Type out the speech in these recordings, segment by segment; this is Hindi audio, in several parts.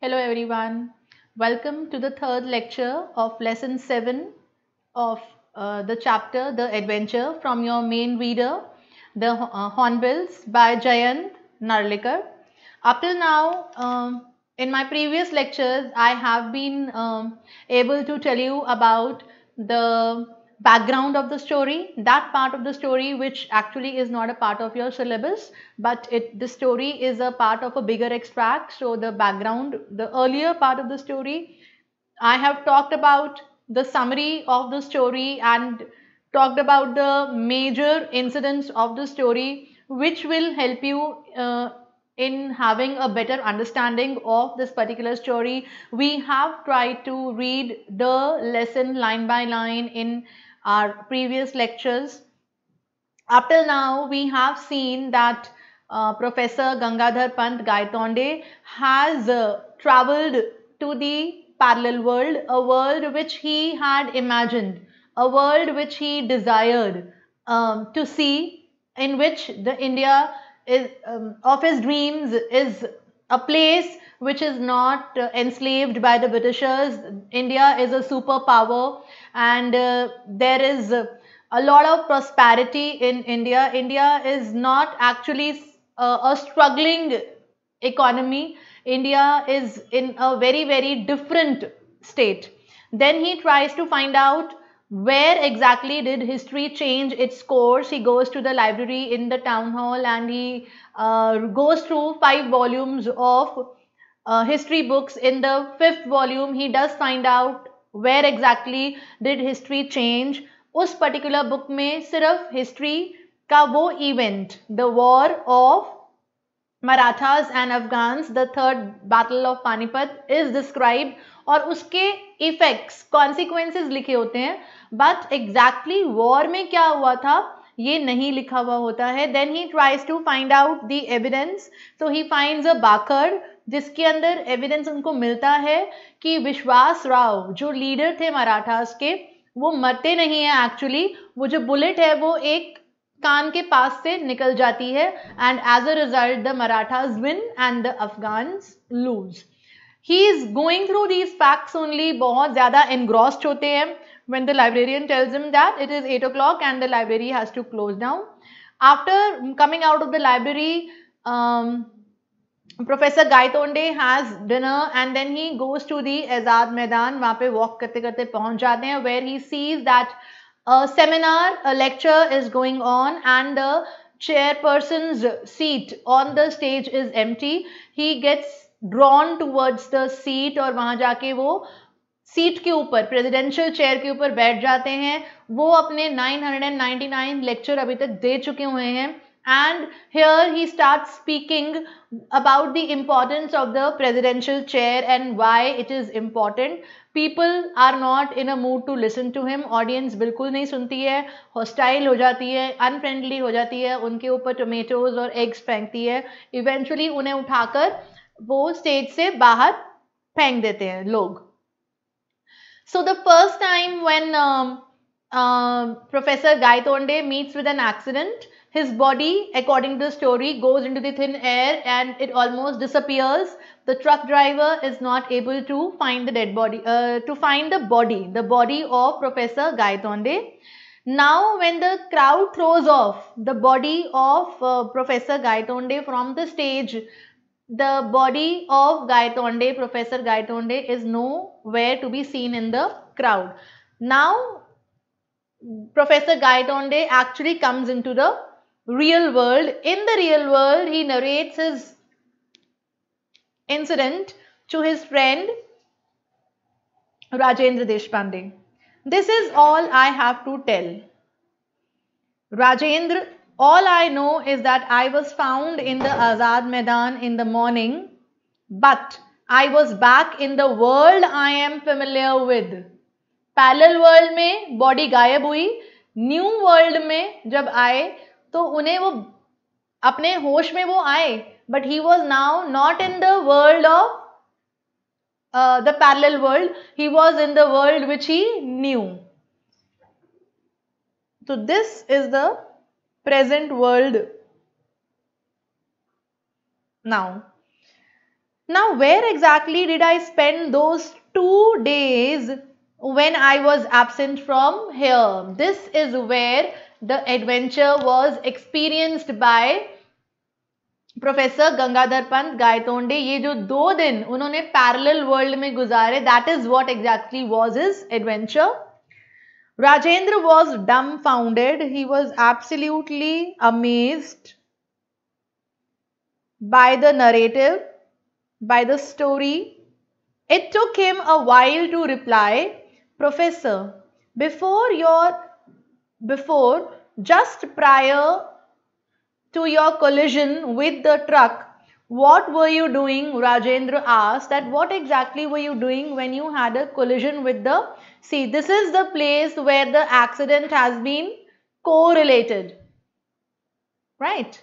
Hello everyone. Welcome to the third lecture of lesson 7 of uh, the chapter The Adventure from your main reader The uh, Hornbills by Jayant Narlikar. Up till now um, in my previous lectures I have been um, able to tell you about the background of the story, that part of the story which actually is not a part of your syllabus, but it the story is a part of a bigger extract. So the background, the earlier part of the story, I have talked about the summary of the story and talked about the major incidents of the story which will help you uh, in having a better understanding of this particular story. We have tried to read the lesson line by line in our previous lectures. Up till now, we have seen that uh, Professor Gangadhar Pant Gaitonde has uh, traveled to the parallel world, a world which he had imagined, a world which he desired um, to see, in which the India is, um, of his dreams is a place which is not uh, enslaved by the Britishers. India is a superpower and uh, there is a lot of prosperity in India. India is not actually uh, a struggling economy. India is in a very, very different state. Then he tries to find out where exactly did history change its course. He goes to the library in the town hall and he uh, goes through five volumes of uh, history books. In the fifth volume, he does find out where exactly did history change उस पर्टिकुलर बुक में सिर्फ हिस्ट्री का वो event the war of Marathas and Afghans the third battle of Panipat is describe और उसके इफेक्ट्स कॉन्सिक्वेंसेज लिखे होते हैं बट एग्जैक्टली वॉर में क्या हुआ था ये नहीं लिखा हुआ होता है then he tries to find out the evidence तो ही फाइंड अ बाकर जिसके अंदर एविडेंस उनको मिलता है कि विश्वास राव जो लीडर थे मराठास के वो मरते नहीं हैं एक्चुअली वो जो बुलेट है वो एक कान के पास से निकल जाती है and as a result the Marathas win and the Afghan lose he is going through these facts only बहुत ज़्यादा एनग्रॉस्ड होते हैं when the librarian tells him that it is eight o'clock and the library has to close down after coming out of the library professor Gaitonde has dinner and then he goes to the Azad Maidan वहां पे वॉक करते करते पहुंच जाते हैं where he sees that seminar lecture is going on and the seat on the stage is empty he gets drawn towards the seat और वहां जाके वो सीट के ऊपर प्रेजिडेंशियल चेयर के ऊपर बैठ जाते हैं वो अपने 999 लेक्चर अभी तक दे चुके हुए हैं and here he starts speaking about the importance of the presidential chair and why it is important people are not in a mood to listen to him audience bilkul nahi sunti hai. Hostile ho jati hai, unfriendly ho jati hai. उनके upar tomatoes और eggs फेंकती hai. Eventually, unhe उठाकर wo stage se bahar फेंक dete हैं log. So the first time when um, uh, Professor gaitonde meets with an accident, his body, according to the story, goes into the thin air and it almost disappears. The truck driver is not able to find the dead body, uh, to find the body, the body of Professor Gaitonde. Now, when the crowd throws off the body of uh, Professor Gaitonde from the stage, the body of Gaitonde, Professor Gaitonde is nowhere to be seen in the crowd. Now, Professor Gaitonde actually comes into the real world. In the real world, he narrates his incident to his friend Rajendra Deshpande. This is all I have to tell. Rajendra, all I know is that I was found in the Azad Maidan in the morning, but I was back in the world I am familiar with. Parallel world में body गायब हुई New world में jab आए तो उन्हें वो अपने होश में वो आए but he was now not in the world of the parallel world he was in the world which he knew so this is the present world now now where exactly did I spend दो two days when I was absent from here this is where the adventure was experienced by Professor Gangadhar Pant Gaitonde. ये जो दो दिन a parallel world में गुजारे, that is what exactly was his adventure. Rajendra was dumbfounded. He was absolutely amazed by the narrative, by the story. It took him a while to reply, Professor. Before your before just prior to your collision with the truck what were you doing Rajendra asked that what exactly were you doing when you had a collision with the see this is the place where the accident has been correlated right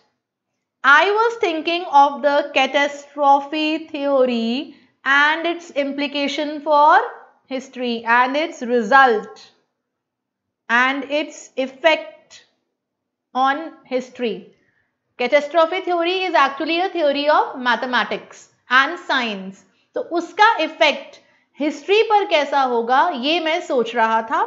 I was thinking of the catastrophe theory and its implication for history and its result and its effect on history catastrophe theory is actually a theory of mathematics and science तो उसका इफेक्ट हिस्ट्री पर कैसा होगा ये मैं सोच रहा था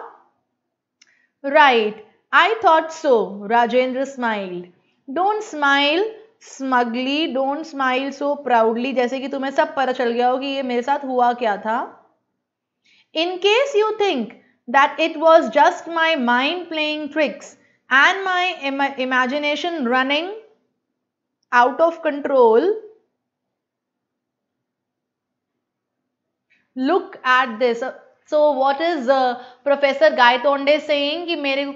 right I thought so Rajendra smiled don't smile smugly don't smile so proudly जैसे कि तुम्हें सब पता चल गया हो कि ये मेरे साथ हुआ क्या था in case you think that it was just my mind playing tricks and my Im imagination running out of control. Look at this. So what is uh, Professor Gaitonde saying ki mere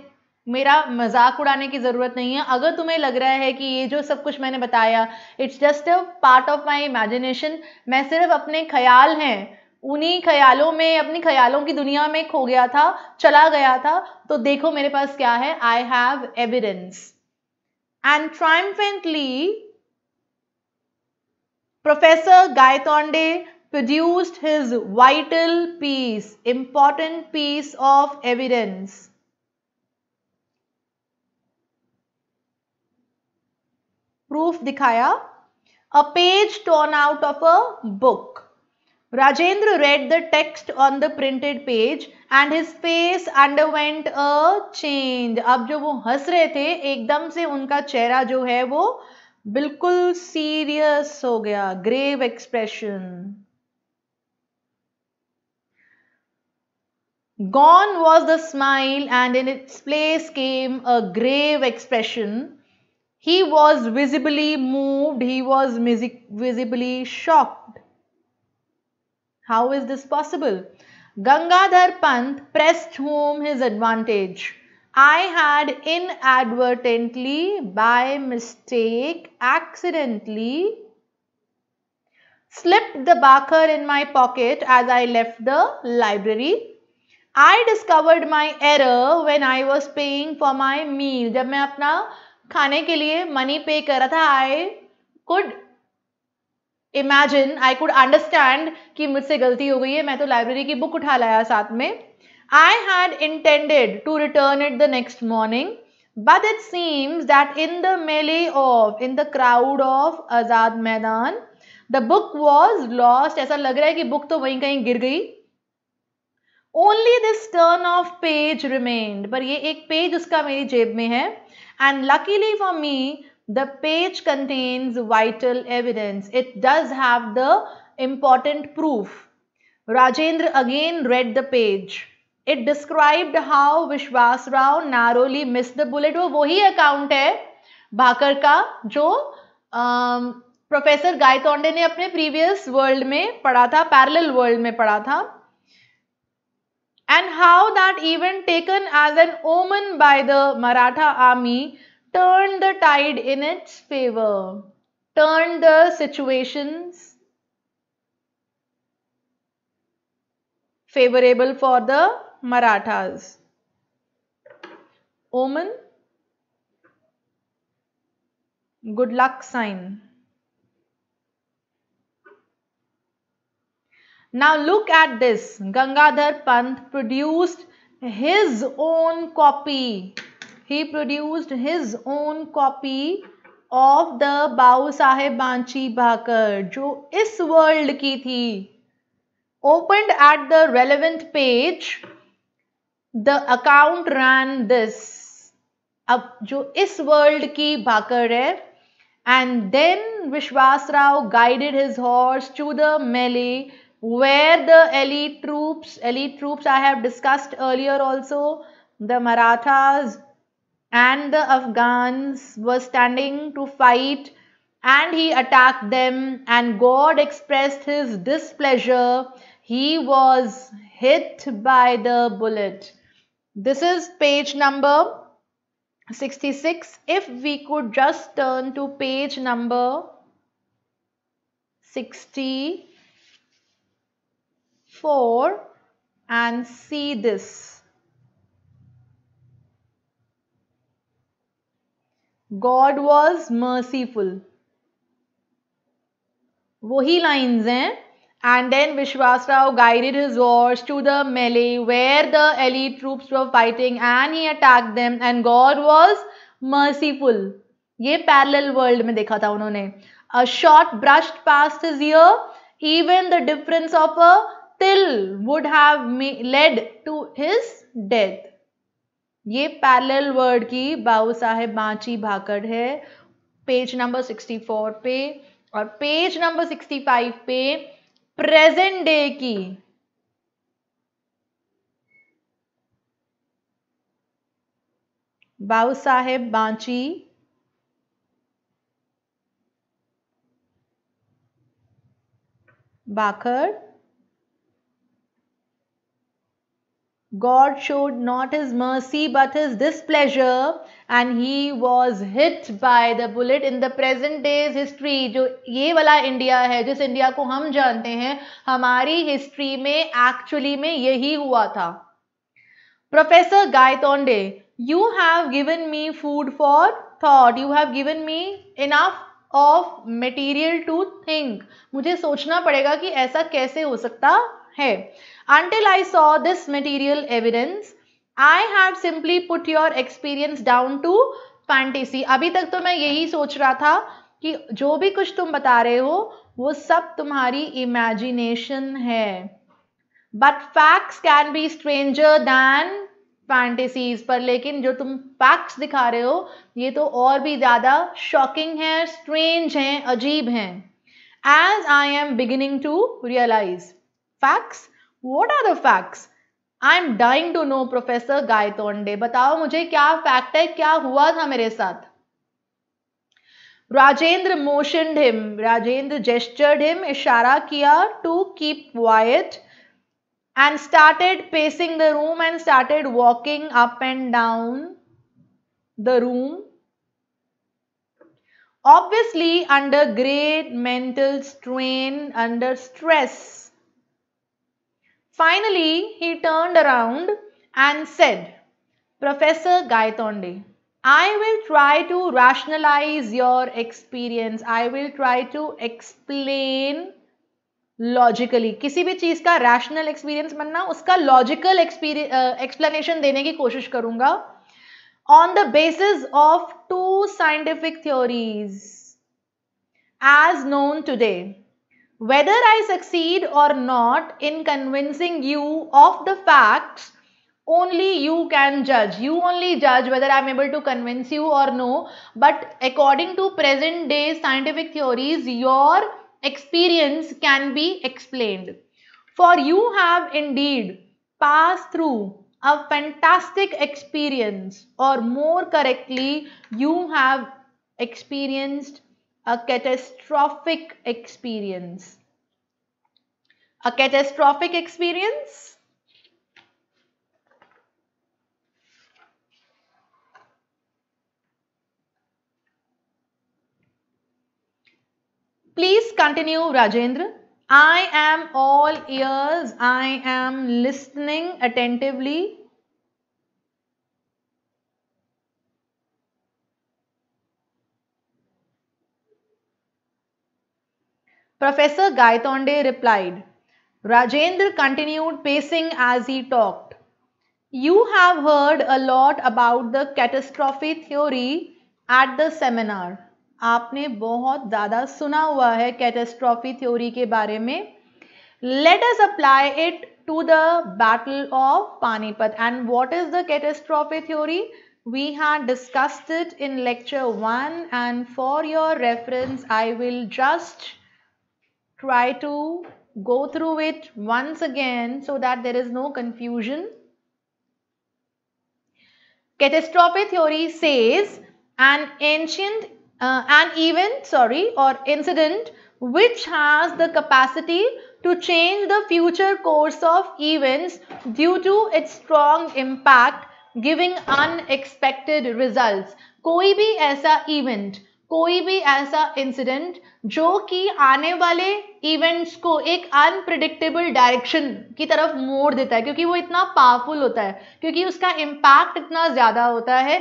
मेरा मजाक उड़ाने की ज़रूरत नहीं है अगर तुम्हें लग रहा है कि ये जो सब कुछ मैंने बताया it's just a part of my imagination मैं सिर्फ अपने ख्याल हैं उन्हीं ख्यालों में अपनी ख्यालों की दुनिया में खो गया था चला गया था तो देखो मेरे पास क्या है I have evidence and triumphantly professor Gaitonde produced his vital piece important piece of evidence proof दिखाया a page torn out of a book Rajendra read the text on the printed page and his face underwent a change. अब जो वो हंस रहे थे एकदम से उनका चेहरा जो है वो बिल्कुल सीरियस हो गया grave expression Gone was the smile and in its place came a grave expression. He was visibly moved, he was visibly shocked. How is this possible? Gangadhar Pant pressed home his advantage. I had inadvertently, by mistake, accidentally slipped the bakar in my pocket as I left the library. I discovered my error when I was paying for my meal. जब मैं अपना खाने के लिए मनी पे कर रहा था I could imagine I could understand कि मुझसे गलती हो गई है मैं तो लाइब्रेरी की बुक उठा लाया साथ में I had intended to return it the next morning but it seems that in the melee of in the crowd of Azad Maidan the book was lost ऐसा लग रहा है कि बुक तो वहीं कहीं गिर गई only this torn off page remained पर ये एक पेज उसका मेरी जेब में है and luckily for me the page contains vital evidence it does have the important proof rajendra again read the page it described how vishwas rao narrowly missed the bullet wo वो वही अकाउंट है भाकर का जो प्रोफेसर गायतोंडे ने अपने प्रीवियस वर्ल्ड में पढ़ा था पैरेलल वर्ल्ड में पढ़ा था and how that event taken as an omen by the Maratha army turn the tide in its favor. Turn the situations favorable for the Marathas. Omen good luck sign. Now look at this. Gangadhar Pant produced his own copy he produced his own copy of the Bau Sahib Banchi Bhakar, jo is world ki thi. Opened at the relevant page, the account ran this. Ab jo is world ki Bhakar hai. And then Vishwas Rao guided his horse to the melee where the elite troops, elite troops I have discussed earlier also, the Marathas, and the Afghans were standing to fight and he attacked them and God expressed his displeasure. He was hit by the bullet. This is page number 66. If we could just turn to page number 64 and see this. God was merciful वही लाइन्स हैं and then Vishwas Rao guided his horse to the melee where the ally troops were fighting and he attack them and God was merciful ये पैरल वर्ल्ड में देखा था उन्होंने a short brushed past his ear even the difference of a till would have led to his death ये पैरेलल वर्ड की बाबू साहेब बाँची भाकड़ है पेज नंबर 64 पे और पेज नंबर 65 पे प्रेजेंट डे की बाबू साहेब बांची बाखड़ God showed not his mercy but his displeasure and he was hit by the bullet in the present day's history जो ये वाला इंडिया है जिस इंडिया को हम जानते हैं हमारी हिस्ट्री में एक्चुअली में यही हुआ था professor Gaitonde you have given me food for thought you have given me enough of material to think मुझे सोचना पड़ेगा कि ऐसा कैसे हो सकता है Until I saw this material evidence, I had simply put your experience down to fantasy. abhi tak to main yahi soch raha tha ki jo bhi kuch tum bata rahe ho wo sab tumhari imagination hai but facts can be stranger than fantasies पर लेकिन जो तुम फैक्ट्स दिखा रहे हो ये तो और भी ज़्यादा शॉकिंग है स्ट्रेंज है अजीब है as I am beginning to realise facts what are the facts I am dying to know professor Gaitonde बताओ मुझे क्या फैक्ट है क्या हुआ था मेरे साथ Rajendra motioned him Rajendra gestured him इशारा किया to keep quiet and started pacing the room and started walking up and down the room obviously under great mental strain under stress Finally, he turned around and said, Professor Gaitonde, I will try to rationalize your experience. I will try to explain logically. किसी भी चीज का rational experience मनना उसका logical uh, explanation देने की कोशिश करूँगा. On the basis of two scientific theories as known today whether I succeed or not in convincing you of the facts only you can judge you only judge whether i'm able to convince you or no but according to present day scientific theories your experience can be explained for you have indeed passed through a fantastic experience or more correctly you have experienced a catastrophic experience. A catastrophic experience Please continue Rajendra. I am all ears. I am listening attentively Professor Gaitonde replied. Rajendra continued pacing as he talked. You have heard a lot about the catastrophe theory at the seminar. आपने बहुत ज़्यादा सुना हुआ है catastrophe theory के बारे में let us apply it to the battle of panipat and what is the catastrophe theory we had discussed it in lecture one and for your reference i will just try to go through it once again so that there is no confusion. Catastrophe theory says an ancient, uh, an event, sorry, or incident which has the capacity to change the future course of events due to its strong impact giving unexpected results. कोई भी ऐसा event कोई भी ऐसा इंसिडेंट जो कि आने वाले इवेंट्स को एक अनप्रिडिक्टेबल डायरेक्शन की तरफ मोड़ देता है क्योंकि वो इतना पावरफुल होता है क्योंकि उसका इम्पैक्ट इतना ज़्यादा होता है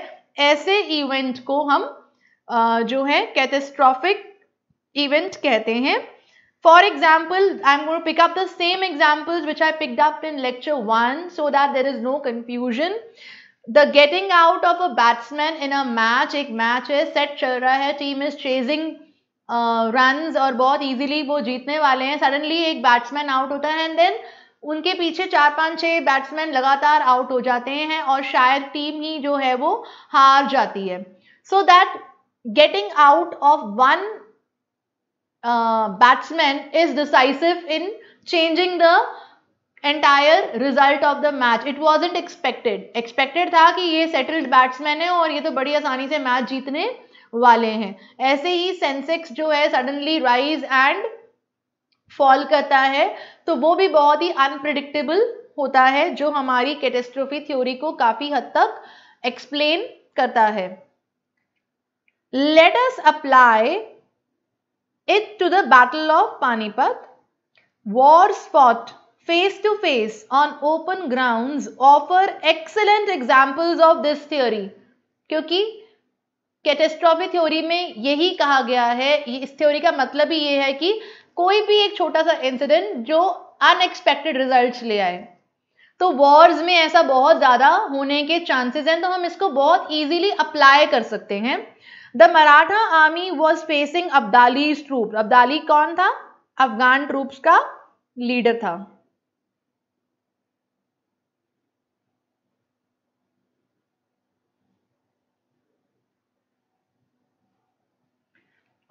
ऐसे इवेंट को हम जो है कैटेस्ट्रॉफिक इवेंट कहते हैं for example I am to pick up the same examples which I picked up in lecture one so that there is no confusion. The getting out of a batsman in a match एक मैच है सेट चल रहा है टीम इज चेजिंग रन और बहुत इजीली वो जीतने वाले हैं सडनली एक बैट्समैन आउट होता है एंड देन उनके पीछे चार पांच छह बैट्समैन लगातार आउट हो जाते हैं और शायद टीम ही जो है वो हार जाती है so that getting out of one batsman is decisive in changing the entire result of the match it was expected expected था कि ये सेटल्ड बैट्समैन है और ये तो बड़ी आसानी से मैच जीतने वाले हैं ऐसे ही सेंसेक्स जो है सडनली राइज एंड फॉल करता है तो वो भी बहुत ही अनप्रिडिक्टेबल होता है जो हमारी कैटेस्ट्रोफी थ्योरी को काफी हद तक एक्सप्लेन करता है let us apply it to the battle of Panipat war spot face to face on open grounds offer excellent examples of this theory क्योंकि कैटेस्ट्रॉफी थ्योरी में यही कहा गया है इस थ्योरी का मतलब ही ये है कि कोई भी एक छोटा सा इंसिडेंट जो अनएक्सपेक्टेड रिजल्ट्स ले आए तो वॉर्स में ऐसा बहुत ज़्यादा होने के चांसेस हैं तो हम इसको बहुत इजीली अप्लाई कर सकते हैं the Maratha army was facing Abdali troop Abdali कौन था अफगान ट्रूप्स का लीडर था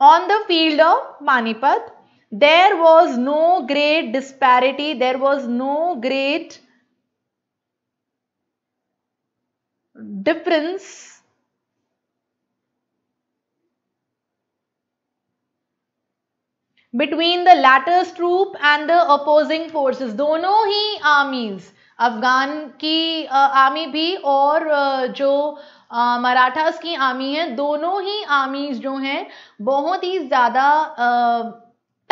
On the field of Manipat, there was no great disparity, there was no great difference between the latter's troop and the opposing forces. दोनों ही armies अफ़गान की आर्मी भी और जो मराठास की आर्मी है दोनों ही आर्मीज़ जो हैं बहुत ही ज़्यादा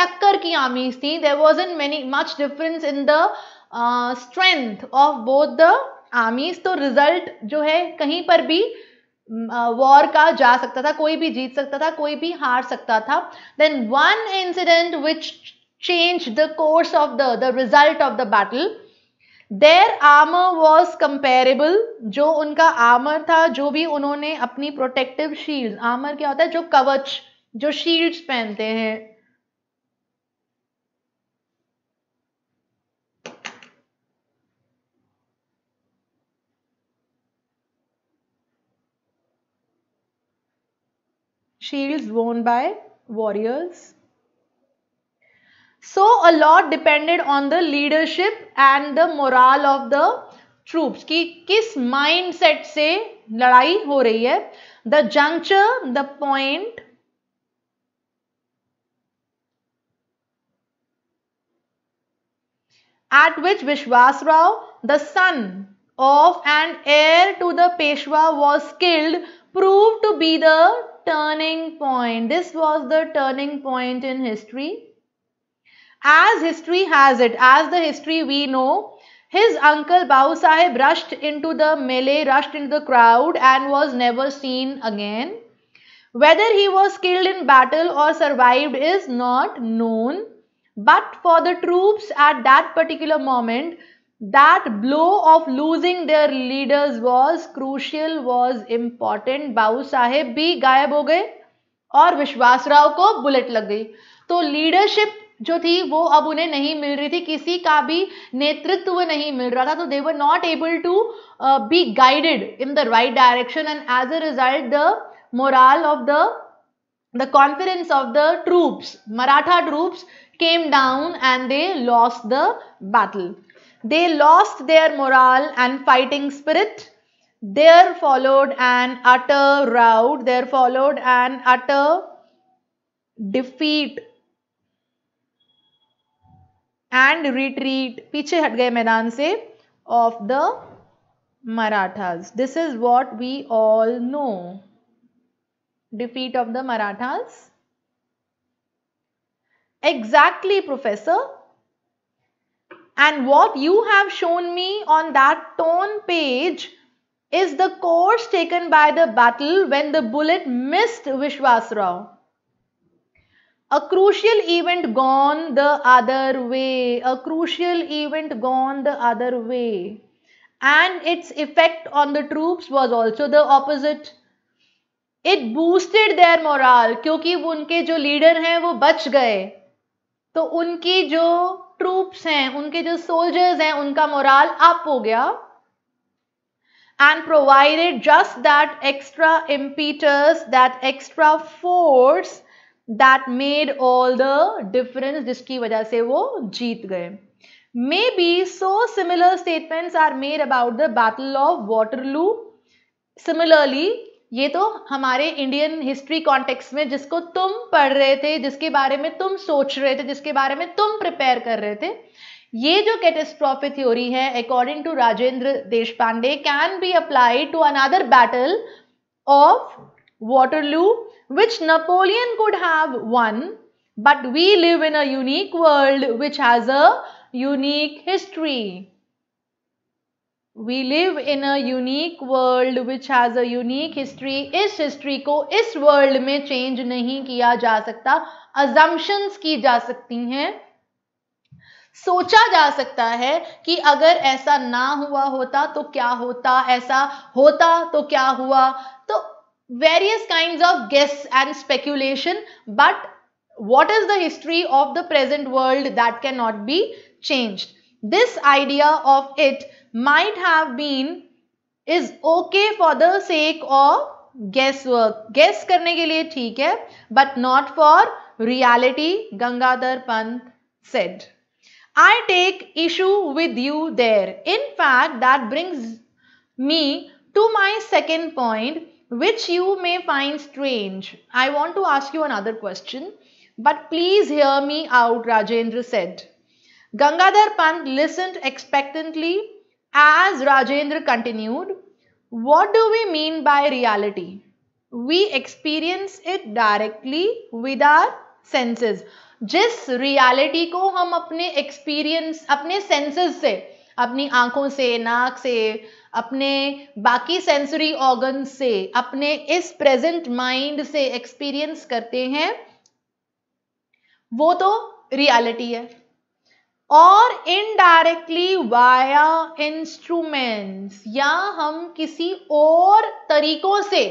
टक्कर की आर्मीज़ थी there was in many much difference in the strength of both the armies तो रिजल्ट जो है कहीं पर भी वॉर का जा सकता था कोई भी जीत सकता था कोई भी हार सकता था then one incident which change the course of the the result of the battle their आमर वॉज कंपेरेबल जो उनका आमर था जो भी उन्होंने अपनी प्रोटेक्टिव शील्ड आमर क्या होता है जो कवच जो शील्ड पहनते हैं shields worn by warriors So a lot depended on the leadership and the morale of the troops कि किस mindset से लड़ाई हो रही है The juncture, the point at which Vishwas Rao, the son of and heir to the Peshwa was killed proved to be the turning point. This was the turning point in history. As history has it, as the history we know, his uncle Bau Sahib rushed into the melee, rushed into the crowd and was never seen again. Whether he was killed in battle or survived is not known. But for the troops at that particular moment, that blow of losing their leaders was crucial, was important. Bau Sahib भी गायब हो गए और विश्वास राव को बुलेट लग गई तो leadership जो थी वो अब उन्हें नहीं मिल रही थी किसी का भी नेतृत्व नहीं मिल रहा था तो they were not able to be guided in the right direction and as a result the morale of the the confidence of the troops Maratha troops came down and they lost the battle they lost their morale and fighting spirit there followed an utter rout there followed an utter defeat and retreat piche hat gaye maidan se of the marathas this is what we all know defeat of the marathas exactly professor and what you have shown me on that torn page is the course taken by the battle when the bullet missed Vishwasrao. a crucial event gone the other way a crucial event gone the other way and its effect on the troops was also the opposite it boosted their morale क्योंकि वो उनके जो लीडर हैं वो बच गए तो उनकी जो ट्रूप्स हैं उनके जो सोल्जर्स हैं उनका मोराल अप हो गया and provided just that extra impetus, that extra force that made all the difference जिसकी वजह से वो जीत गए may be so similar statements are made about the battle of Waterloo similarly ये तो हमारे इंडियन हिस्ट्री कॉन्टेक्स्ट में जिसको तुम पढ़ रहे थे जिसके बारे में तुम सोच रहे थे जिसके बारे में तुम प्रिपेयर कर रहे थे ये जो कैटेस्ट्रॉफी थ्योरी है according to Rajendra Deshpande can be apply to another battle of Waterloo, which Napoleon could have won, but we live in a unique world which has a unique history. we live in a unique world which has a unique history इस history को इस world में change नहीं किया जा सकता assumptions की जा सकती हैं सोचा जा सकता है कि अगर ऐसा ना हुआ होता तो क्या होता ऐसा होता तो क्या हुआ तो various kinds of guess and speculation but what is the history of the present world that cannot be changed this idea of it might have been is okay for the sake of guesswork guess करने के लिए ठीक है but not for reality gangadhar pant said i take issue with you there in fact that brings me to my second point which you may find strange. I want to ask you another question, but please hear me out, Rajendra said. Gangadhar Pant listened expectantly as Rajendra continued, What do we mean by reality? We experience it directly with our senses. जिस reality को हम अपने experience, अपने senses से अपनी आंखों से नाक से अपने बाकी सेंसरी ऑर्गन से अपने इस प्रेजेंट माइंड से एक्सपीरियंस करते हैं वो तो रियलिटी है और इनडायरेक्टली वाया इंस्ट्रूमेंट्स या हम किसी और तरीकों से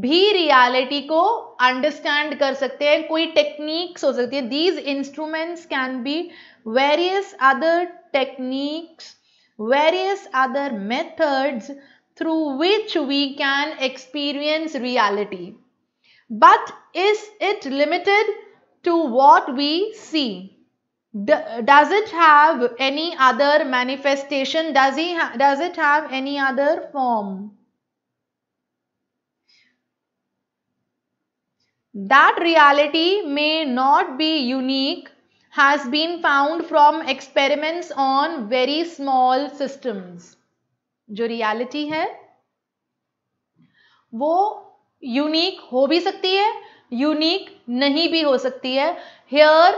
भी रियलिटी को अंडरस्टैंड कर सकते हैं कोई टेक्निक्स हो सकती है these instruments can be various other techniques, various other methods through which we can experience reality. But is it limited to what we see? does it have any other manifestation? Does, he does it have any other form? That reality may not be unique has been found from experiments on very small systems. जो reality है वो unique हो भी सकती है unique नहीं भी हो सकती है here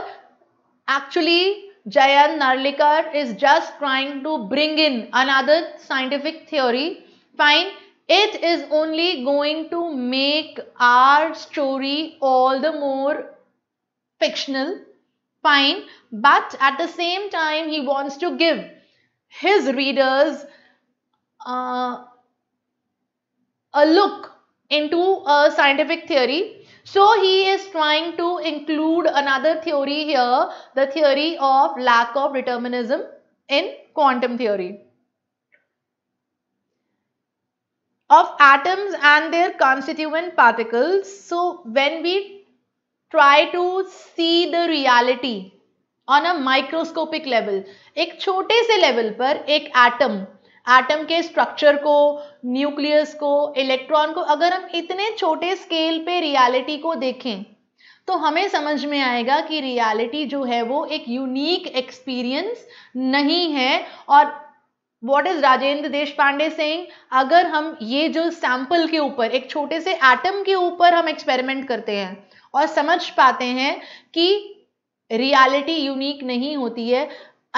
actually Jayan Narlikar is just trying to bring in another scientific theory. Fine, it is only going to make our story all the more fictional fine but at the same time he wants to give his readers uh, a look into a scientific theory so he is trying to include another theory here the theory of lack of determinism in quantum theory of atoms and their constituent particles so when we try to see the reality on a microscopic level एक छोटे से लेवल पर एक एटम एटम के स्ट्रक्चर को न्यूक्लियस को इलेक्ट्रॉन को अगर हम इतने छोटे स्केल पे रियलिटी को देखें तो हमें समझ में आएगा कि रियलिटी जो है वो एक यूनिक एक्सपीरियंस नहीं है और वॉट इज राजेंद्र देश पांडे सिंह अगर हम ये जो सैंपल के ऊपर एक छोटे से एटम के ऊपर हम एक्सपेरिमेंट करते हैं और समझ पाते हैं कि रियलिटी यूनिक नहीं होती है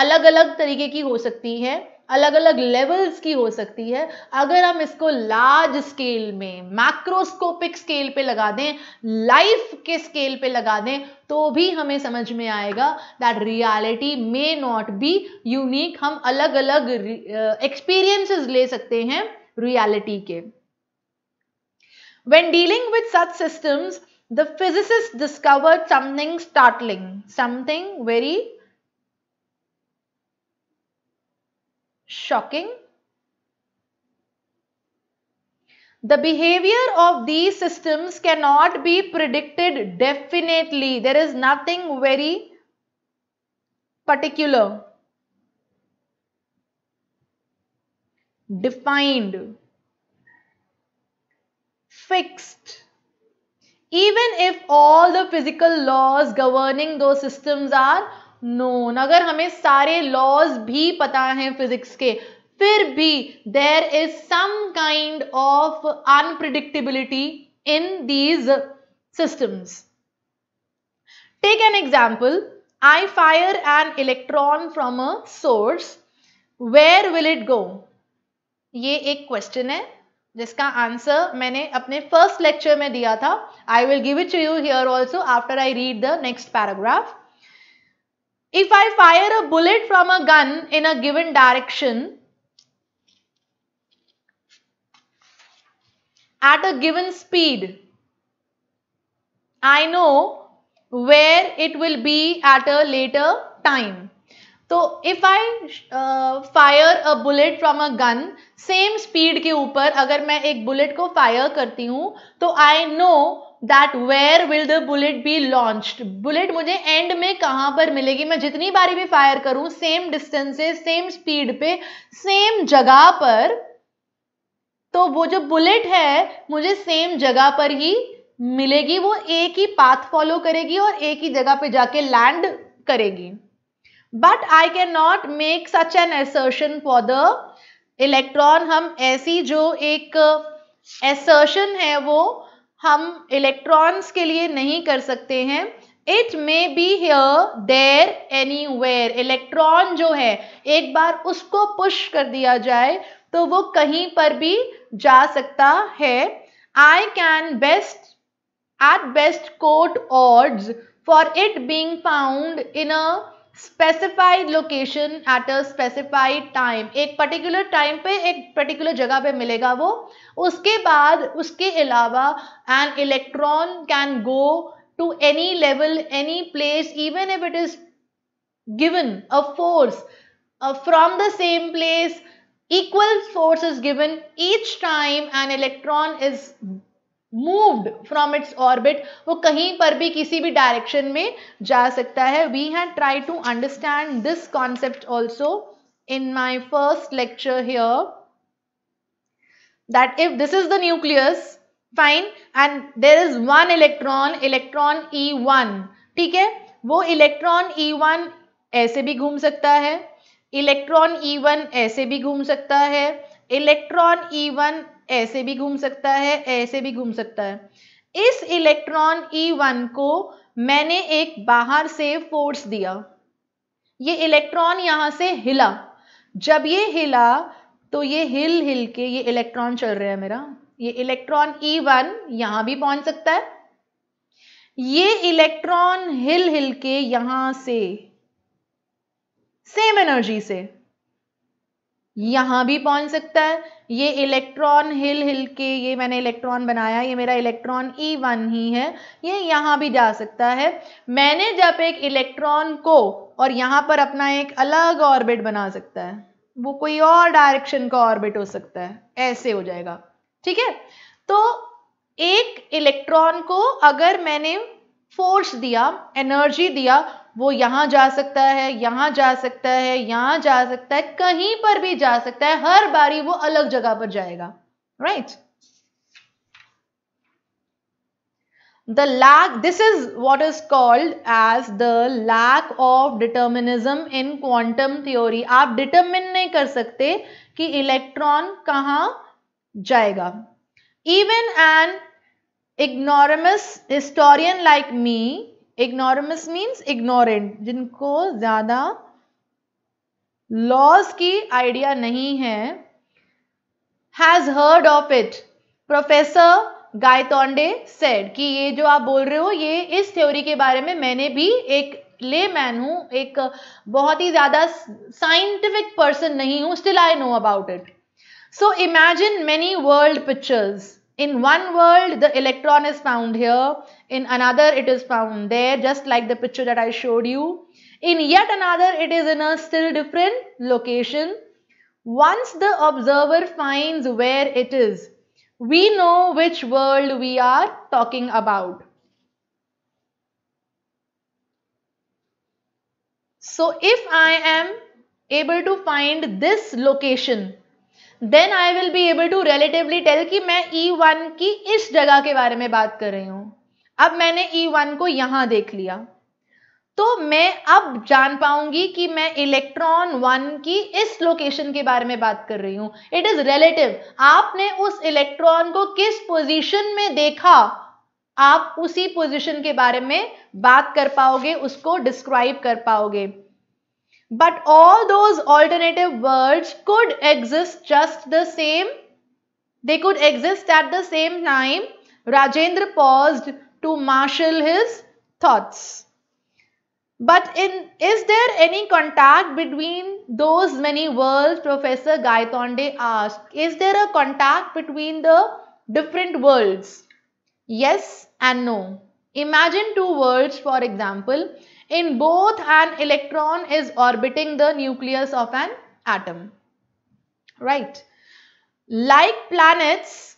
अलग अलग तरीके की हो सकती है अलग अलग लेवल्स की हो सकती है अगर हम इसको लार्ज स्केल में मैक्रोस्कोपिक स्केल पे लगा दें लाइफ के स्केल पे लगा दें तो भी हमें समझ में आएगा that reality may not be unique हम अलग अलग एक्सपीरियंसेस ले सकते हैं रियलिटी के when dealing with such systems the physicists discovered something startling, something very shocking. The behavior of these systems cannot be predicted definitely. There is nothing very particular, defined, fixed even if all the physical laws governing those systems are known अगर हमें सारे लॉज भी पता हैं फिजिक्स के फिर भी there is some kind of unpredictability in these systems take an example I fire an electron from a source where will it go ये एक क्वेश्चन है जिसका आंसर मैंने अपने फर्स्ट लेक्चर में दिया था I will give it you here also after I read the next paragraph if I fire a bullet from a gun in a given direction at a given speed I know where it will be at a later time तो if I fire a bullet from a gun same speed के ऊपर अगर मैं एक बुलेट को फायर करती हूँ तो I know that where will the bullet be launched bullet मुझे एंड में कहाँ पर मिलेगी मैं जितनी बारी भी फायर करूँ सेम डिस्टेंस से सेम स्पीड पे सेम जगह पर तो वो जो बुलेट है मुझे सेम जगह पर ही मिलेगी वो एक ही पाथ फॉलो करेगी और एक ही जगह पे जाके लैंड करेगी but I can not make such an assertion for the electron हम ऐसी जो एक एसर्शन uh, है वो हम इलेक्ट्रॉन्स के लिए नहीं कर सकते हैं it may be here there anywhere electron जो है एक बार उसको पुश कर दिया जाए तो वो कहीं पर भी जा सकता है I can best at best quote odds for it being found in a specified location at a specified time एक पर्टिकुलर टाइम पे एक पर्टिकुलर जगह पे मिलेगा वो उसके बाद उसके अलावा an electron can go to any level any place even if it is given a force from the same place equal force is given each time an electron is moved from its orbit वो कहीं पर भी किसी भी डायरेक्शन में जा सकता है we have try to understand this concept also in my first lecture here that if this is the nucleus fine and there is one electron electron E one ठीक है वो इलेक्ट्रॉन ई वन ऐसे भी घूम सकता है इलेक्ट्रॉन ई वन ऐसे भी घूम सकता है इलेक्ट्रॉन ई वन ऐसे भी घूम सकता है ऐसे भी घूम सकता है इस इलेक्ट्रॉन E1 को मैंने एक बाहर से फोर्स दिया ये इलेक्ट्रॉन यहां से हिला जब ये हिला तो ये हिल हिल के ये इलेक्ट्रॉन चल रहा है मेरा ये इलेक्ट्रॉन E1 यहां भी पहुंच सकता है ये इलेक्ट्रॉन हिल हिल के यहां से सेम एनर्जी से यहाँ भी पहुंच सकता है ये इलेक्ट्रॉन हिल हिल के ये मैंने इलेक्ट्रॉन बनाया ये मेरा इलेक्ट्रॉन ई वन ही है ये यहाँ भी जा सकता है मैंने जब एक इलेक्ट्रॉन को और यहाँ पर अपना एक अलग ऑर्बिट बना सकता है वो कोई और डायरेक्शन का ऑर्बिट हो सकता है ऐसे हो जाएगा ठीक है तो एक इलेक्ट्रॉन को अगर मैंने फोर्स दिया एनर्जी दिया वो यहां जा सकता है यहां जा सकता है यहां जा सकता है कहीं पर भी जा सकता है हर बारी वो अलग जगह पर जाएगा right the lack this is what is called as the lack of determinism in quantum theory आप डिटर्मिन नहीं कर सकते कि इलेक्ट्रॉन कहां जाएगा even an ignoramus historian like me ignoramus means ignorant जिनको ज़्यादा लॉज की आइडिया नहीं है has heard of it professor Gaitonde said कि ये जो आप बोल रहे हो ये इस थ्योरी के बारे में मैंने भी एक ले मैन हूं एक बहुत ही ज़्यादा साइंटिफिक पर्सन नहीं हूं still I know about it so imagine many world pictures in one world the electron is found here in another it is found there just like the picture that i showed you in yet another it is in a still different location once the observer finds where it is we know which world we are talking about so if i am able to find this location then I will be able to relatively tell कि मैं ई e वन की इस जगह के बारे में बात कर रही हूं अब मैंने ई e वन को यहां देख लिया तो मैं अब जान पाऊंगी कि मैं इलेक्ट्रॉन वन की इस लोकेशन के बारे में बात कर रही हूं इट इज रिलेटिव आपने उस इलेक्ट्रॉन को किस पोजीशन में देखा आप उसी पोजीशन के बारे में बात कर पाओगे उसको डिस्क्राइब कर पाओगे But all those alternative worlds could exist just the same. They could exist at the same time. Rajendra paused to marshal his thoughts. But in is there any contact between those many worlds? Professor Gaitonde asked. Is there a contact between the different worlds? Yes and no. Imagine two worlds, for example. In both an electron is orbiting the nucleus of an atom. Right. Like planets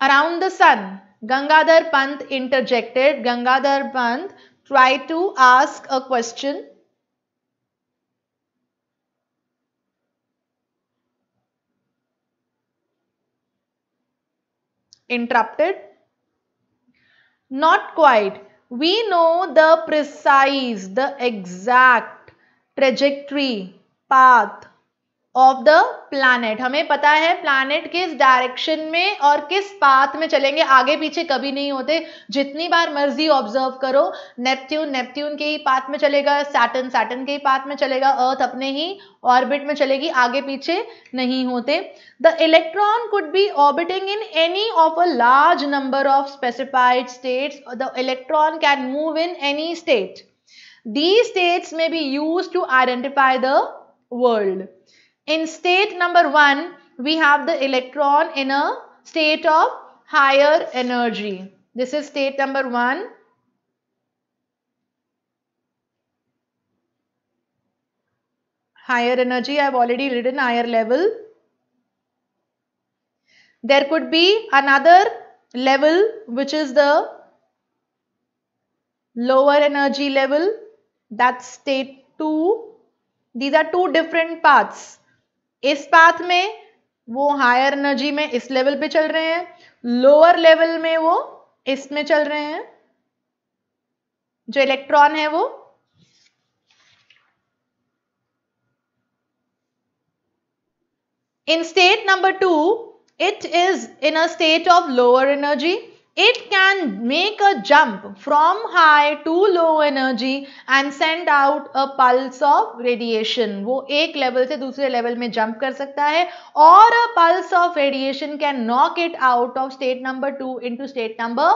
around the sun, Gangadhar Pant interjected. Gangadhar Pant tried to ask a question interrupted? Not quite we know the precise, the exact trajectory, path of the planet हमें पता है प्लानट किस डायरेक्शन में और किस पाथ में चलेंगे आगे पीछे कभी नहीं होते जितनी बार मर्जी ऑब्जर्व करो नेपट्यून नेप्ट्यून के ही पाथ में चलेगा सैटन सैटन के ही पाथ में चलेगा अर्थ अपने ही ऑर्बिट में चलेगी आगे पीछे नहीं होते the electron could be orbiting in any of a large number of specified state the electron can move in any state the states में be use to identify the world In state number 1, we have the electron in a state of higher energy. This is state number 1. Higher energy, I have already written higher level. There could be another level which is the lower energy level. That's state 2. These are two different paths इस पाथ में वो हायर एनर्जी में इस लेवल पे चल रहे हैं लोअर लेवल में वो इसमें चल रहे हैं जो इलेक्ट्रॉन है वो in state number two it is in a state of lower energy It can make a jump from high to low energy and send out a pulse of radiation. wo ek level se dusre level mein jump kar sakta hai or a pulse of radiation can knock it out of state number 2 into state number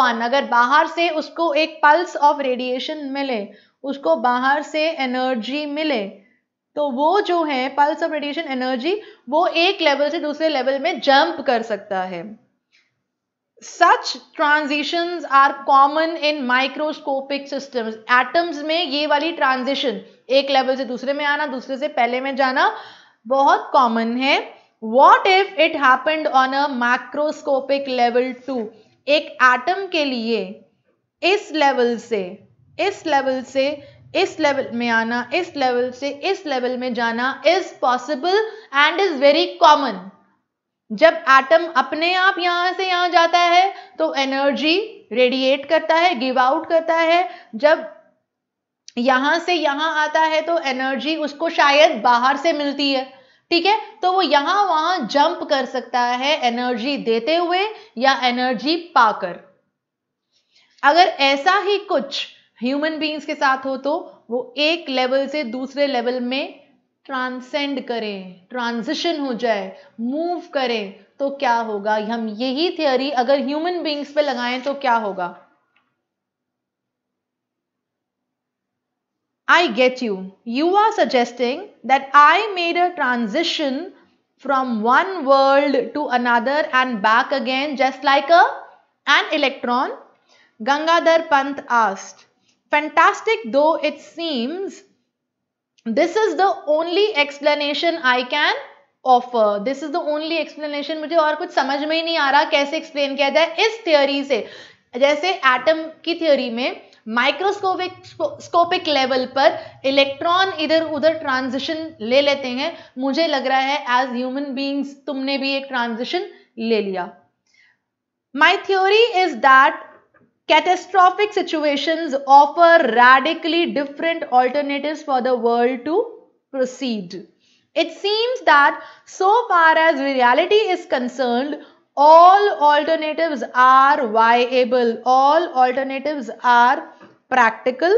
1 agar bahar se usko ek pulse of radiation mile usko bahar se energy mile तो वो जो है पल्स ऑफ रेडिएशन एनर्जी वो एक लेवल से दूसरे लेवल में जंप कर सकता है such transition are common in microscopic system atoms में ये वाली ट्रांजिशन एक लेवल से दूसरे में आना दूसरे से पहले में जाना बहुत कॉमन है what if it happened on a microscopic level to एक एटम के लिए इस लेवल से इस लेवल से इस लेवल में आना इस लेवल से इस लेवल में जाना is possible and is very common जब एटम अपने आप यहां से यहां जाता है तो एनर्जी रेडिएट करता है गिव आउट करता है जब यहां से यहां आता है तो एनर्जी उसको शायद बाहर से मिलती है ठीक है तो वो यहां वहां जंप कर सकता है एनर्जी देते हुए या एनर्जी पाकर अगर ऐसा ही कुछ ह्यूमन बींग्स के साथ हो तो वो एक लेवल से दूसरे लेवल में ट्रांसेंड करें ट्रांजिशन हो जाए मूव करें तो क्या होगा हम यही थियोरी अगर ह्यूमन बींग्स पे लगाए तो क्या होगा I get you you are suggesting that I made a transition from one world to another and back again just like a an electron Gangadhar Pant asked fantastic though it seems this is the only explanation I can offer this is the only explanation मुझे और कुछ समझ में ही नहीं आ रहा कैसे एक्सप्लेन किया जाए इस थियोरी से जैसे एटम की थियोरी में माइक्रोस्कोपिक स्कोपिक लेवल पर इलेक्ट्रॉन इधर उधर ट्रांजिशन ले लेते हैं मुझे लग रहा है एज ह्यूमन बींग्स तुमने भी एक ट्रांजिशन ले लिया my theory is that Catastrophic situations offer radically different alternatives for the world to proceed. It seems that so far as reality is concerned, all alternatives are viable, all alternatives are practical.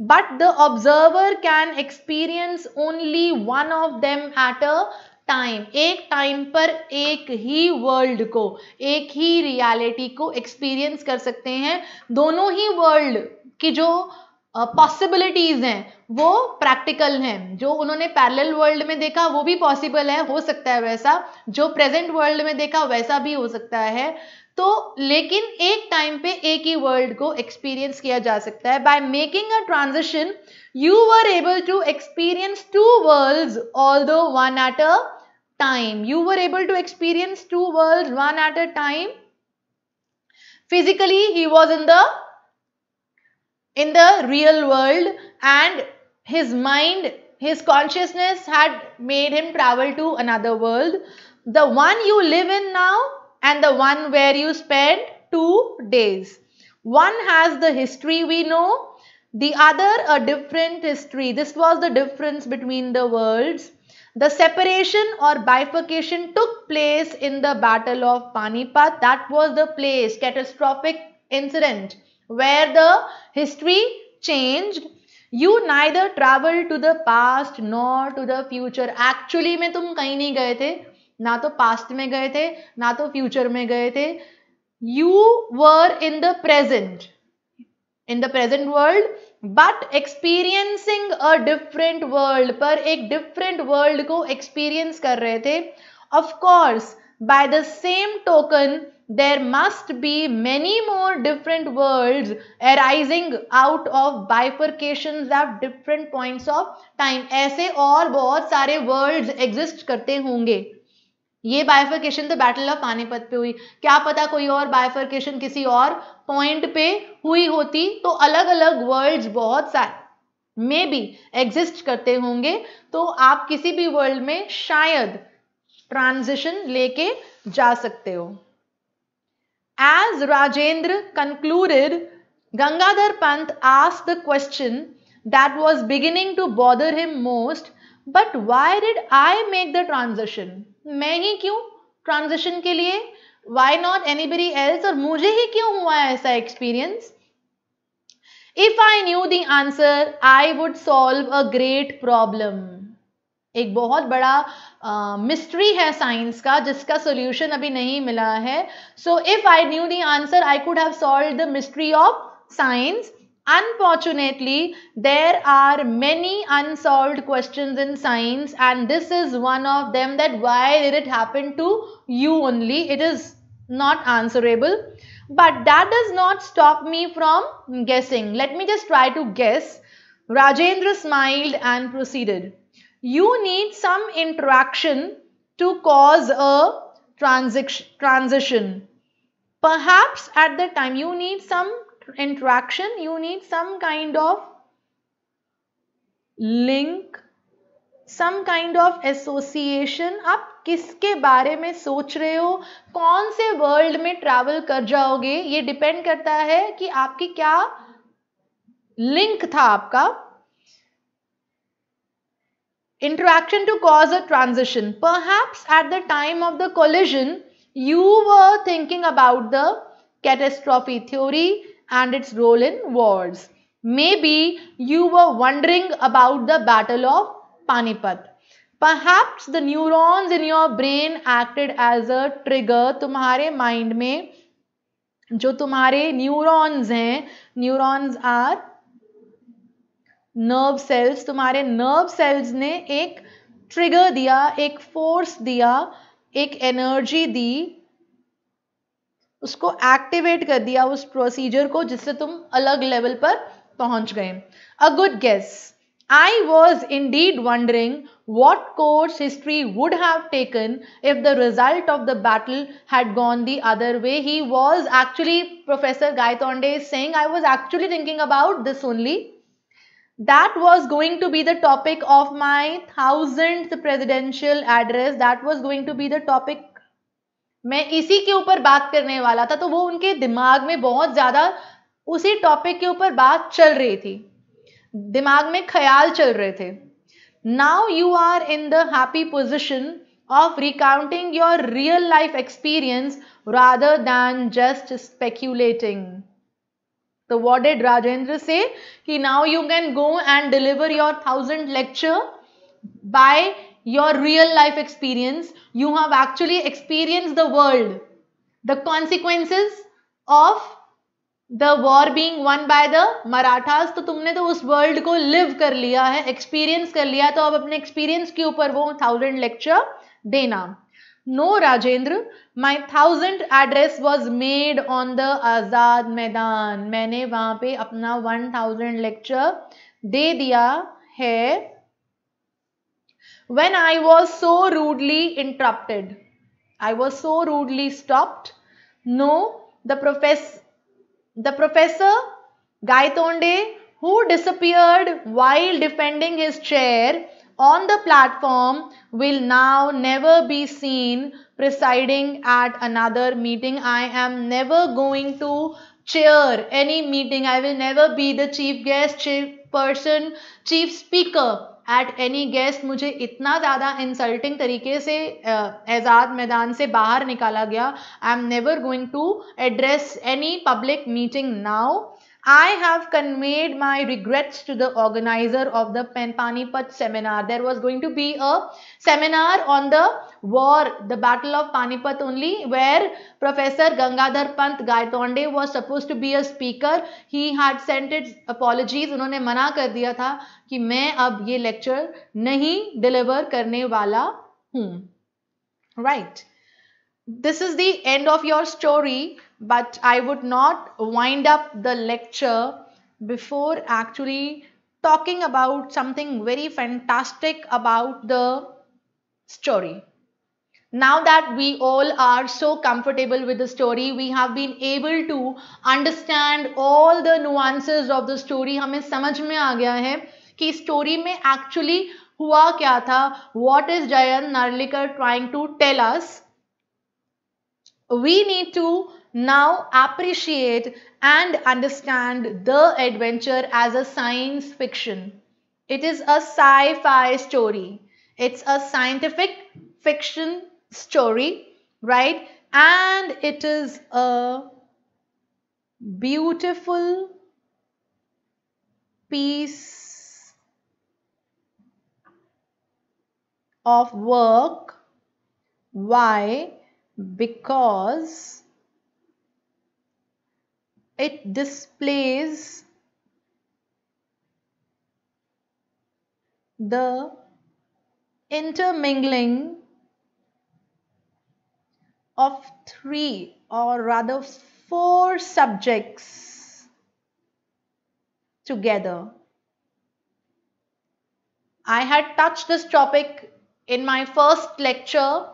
But the observer can experience only one of them at a time एक टाइम पर एक ही वर्ल्ड को एक ही रियलिटी को एक्सपीरियंस कर सकते हैं दोनों ही वर्ल्ड की जो पॉसिबिलिटीज़ uh, हैं वो प्रैक्टिकल हैं जो उन्होंने पैरेलल वर्ल्ड में देखा वो भी पॉसिबल है हो सकता है वैसा जो प्रेजेंट वर्ल्ड में देखा वैसा भी हो सकता है तो लेकिन एक टाइम पे एक ही वर्ल्ड को एक्सपीरियंस किया जा सकता है by making a transition you were able to experience two worlds although one at a time. You were able to experience two worlds one at a time. Physically, he was in the in the real world and his mind, his consciousness had made him travel to another world. The one you live in now and the one where you spent two days. One has the history we know, the other a different history. This was the difference between the worlds. The separation or bifurcation took place in the Battle of Panipat. That was the place, catastrophic incident, where the history changed. You neither travel to the past nor to the future. Actually में तुम कहीं नहीं गए थे ना तो past में गए थे ना तो future में गए थे you were in the present in the present world but experiencing a different world पर एक डिफरेंट वर्ल्ड को एक्सपीरियंस कर रहे थे of course by the same token there must be many more different world arising out of bifurcation of different point of time ऐसे और बहुत सारे वर्ल्ड एग्जिस्ट करते होंगे ये बायफर्केशन तो बैटल ऑफ पानीपत पे हुई क्या पता कोई और बायफर्केशन किसी और पॉइंट पे हुई होती तो अलग अलग वर्ल्ड्स बहुत सारे मे बी एग्जिस्ट करते होंगे तो आप किसी भी वर्ल्ड में शायद ट्रांजिशन लेके जा सकते हो as Rajendra concluded Gangadhar Pant asked the question that was beginning to bother him most but why did I make the transition मैं ही क्यों ट्रांजिशन के लिए वाई नॉट एनीबरी एल्स और मुझे ही क्यों हुआ है ऐसा experience if I knew the answer I would solve a great problem एक बहुत बड़ा मिस्ट्री uh, है साइंस का जिसका सोल्यूशन अभी नहीं मिला है so if I knew the answer I could have solve the mystery of science unfortunately there are many unsolved question in science and this is one of them that why did it happen to you only it is not answerable but that does not stop me from guessing let me just try to guess rajendra smiled and proceeded you need some interaction to cause a transi transition perhaps at the time you need some interaction you need some kind of link some kind of association up किसके बारे में सोच रहे हो कौन से वर्ल्ड में ट्रैवल कर जाओगे ये डिपेंड करता है कि आपकी क्या लिंक था आपका interaction to cause a transition perhaps at the time of the collision you were thinking about the catastrophe theory and its role in words maybe you were wondering about the battle of Panipat perhaps the neurons in your brain acted as a trigger तुम्हारे माइंड में जो तुम्हारे न्यूरॉन्स हैं न्यूरॉन्स आर नर्व सेल्स तुम्हारे नर्व सेल्स ने एक ट्रिगर दिया एक फोर्स दिया एक एनर्जी दी उसको एक्टिवेट कर दिया उस प्रोसीजर को जिससे तुम अलग लेवल पर पहुंच गए a good guess I was indeed wondering what course history would have taken if the result of the battle had gone the other way. He was actually, Professor Gaitonde is saying, I was actually thinking about this only. That was going to be the topic of my 1000th presidential address. That was going to be the topic मैं इसी के ऊपर बात करने वाला था तो वो उनके दिमाग में बहुत ज़्यादा उसी टॉपिक के ऊपर बात चल रही थी दिमाग में ख्याल चल रहे थे now you are in the happy position of recounting your real life experience rather than just speculating तो वॉट डिड राजेंद्र से कि now you can go and deliver your thousand lecture by your real life experience you have actually experience the world the consequences of the war being won by the Marathas तो तुमने तो उस वर्ल्ड को लिव कर लिया है एक्सपीरियंस कर लिया तो अब अपने एक्सपीरियंस के ऊपर वो थाउजेंड लेक्चर देना no Rajendra my thousand address was made on the Azad Maidan मैंने वहां पे अपना वन थाउजेंड लेक्चर दे दिया है when I was so rudely interrupted I was so rudely stopped no the profess the professor Gaitonde who disappeared while defending his chair on the platform will now never be seen presiding at another meeting. I am never going to chair any meeting. I will never be the chief guest, chief person, chief speaker at any guest मुझे इतना ज़्यादा इंसल्टिंग तरीके से एजाद मैदान से बाहर निकाला गया I am never going to address any public meeting now I have conveyed my regrets to the organizer of the Panipat seminar. There was going to be a seminar on the war, the Battle of Panipat only, where Professor Gangadhar Pant Gaitonde was supposed to be a speaker. He had sent his apologies. उन्होंने मना कर दिया था कि मैं अब ये lecture नहीं deliver करने वाला हूँ. Right. This is the end of your story. but I would not wind up the lecture before actually talking about something very fantastic about the story. Now that we all are so comfortable with the story, we have been able to understand all the nuances of the story. हमें समझ में आ गया है कि story में actually हुआ क्या था What is is Narlikar trying to tell us? We need to now appreciate and understand the adventure as a science fiction. It is a sci fi story, it's a scientific fiction story, right? And it is a beautiful piece of work. Why? Because it displays the intermingling of three or rather four subjects together. I had touched this topic in my first lecture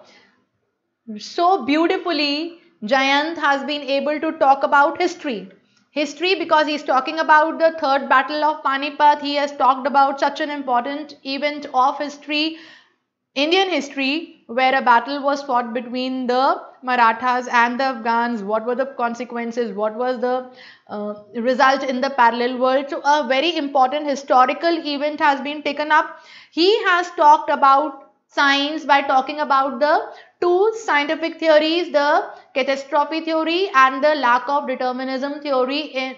so beautifully Jayant has been able to talk about history. History because he's talking about the third battle of Panipat. He has talked about such an important event of history, Indian history, where a battle was fought between the Marathas and the Afghans. What were the consequences? What was the uh, result in the parallel world? So a very important historical event has been taken up. He has talked about science by talking about the two scientific theories, the catastrophe theory and the lack of determinism theory in,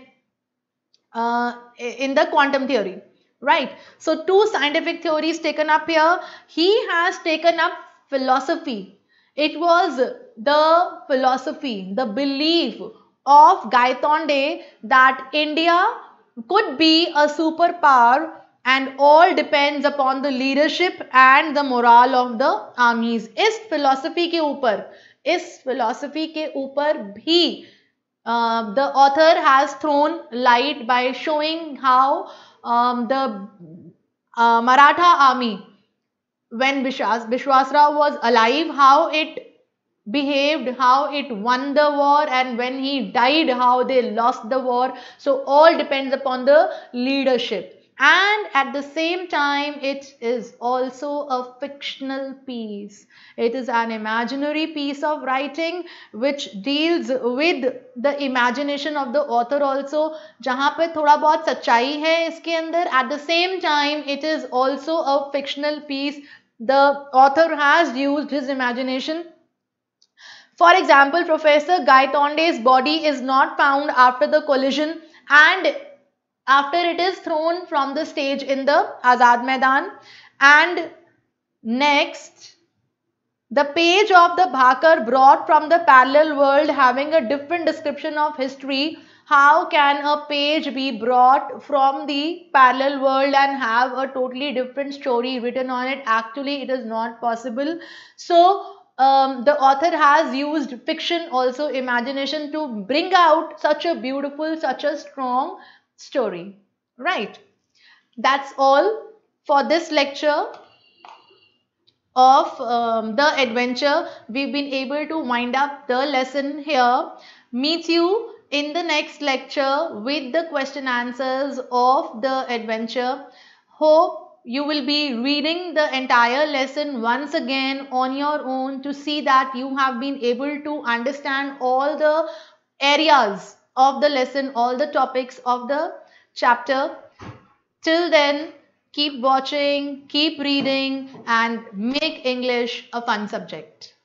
uh, in the quantum theory. Right. So, two scientific theories taken up here. He has taken up philosophy. It was the philosophy, the belief of gaitonde that India could be a superpower and all depends upon the leadership and the morale of the armies. Is philosophy के ऊपर इस philosophy के ऊपर भी uh, the author has thrown light by showing how um, the uh, Maratha army when Vishwas, Vishwasra was alive how it behaved, how it won the war and when he died, how they lost the war. So all depends upon the leadership and at the same time it is also a fictional piece. It is an imaginary piece of writing which deals with the imagination of the author also जहाँ पे थोड़ा बहुत सच्चाई है इसके अंदर at the same time it is also a fictional piece. The author has used his imagination For example, Professor Guy Tonde's body is not found after the collision and after it is thrown from the stage in the Azad Maidan. And next, the page of the Bhakar brought from the parallel world having a different description of history. How can a page be brought from the parallel world and have a totally different story written on it? Actually, it is not possible. So, um, the author has used fiction also imagination to bring out such a beautiful such a strong story. Right. That's all for this lecture of um, the adventure. We've been able to wind up the lesson here. Meet you in the next lecture with the question answers of the adventure. Hope you will be reading the entire lesson once again on your own to see that you have been able to understand all the areas of the lesson, all the topics of the chapter. Till then, keep watching, keep reading, and make English a fun subject.